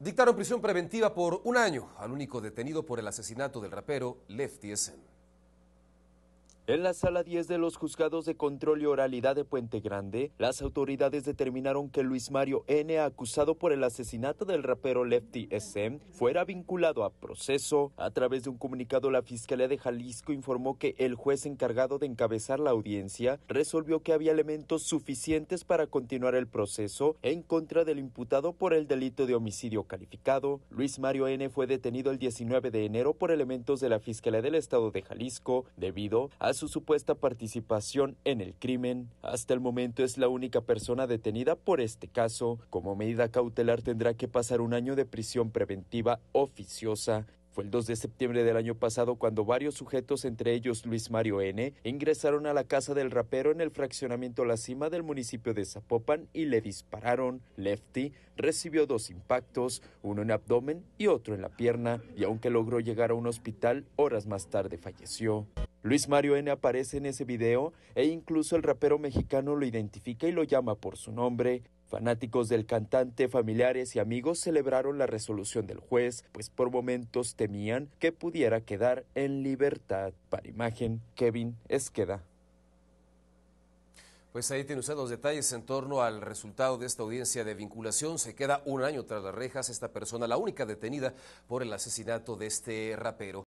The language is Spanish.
Dictaron prisión preventiva por un año al único detenido por el asesinato del rapero Lefty Essen. En la sala 10 de los juzgados de control y oralidad de Puente Grande, las autoridades determinaron que Luis Mario N., acusado por el asesinato del rapero Lefty SM, fuera vinculado a proceso. A través de un comunicado, la Fiscalía de Jalisco informó que el juez encargado de encabezar la audiencia resolvió que había elementos suficientes para continuar el proceso en contra del imputado por el delito de homicidio calificado. Luis Mario N. fue detenido el 19 de enero por elementos de la Fiscalía del Estado de Jalisco debido a su supuesta participación en el crimen. Hasta el momento es la única persona detenida por este caso. Como medida cautelar tendrá que pasar un año de prisión preventiva oficiosa. Fue el 2 de septiembre del año pasado cuando varios sujetos, entre ellos Luis Mario N., ingresaron a la casa del rapero en el fraccionamiento La Cima del municipio de Zapopan y le dispararon. Lefty recibió dos impactos, uno en el abdomen y otro en la pierna, y aunque logró llegar a un hospital, horas más tarde falleció. Luis Mario N aparece en ese video e incluso el rapero mexicano lo identifica y lo llama por su nombre. Fanáticos del cantante, familiares y amigos celebraron la resolución del juez, pues por momentos temían que pudiera quedar en libertad. Para imagen, Kevin Esqueda. Pues ahí tiene usted los detalles en torno al resultado de esta audiencia de vinculación. Se queda un año tras las rejas esta persona, la única detenida por el asesinato de este rapero.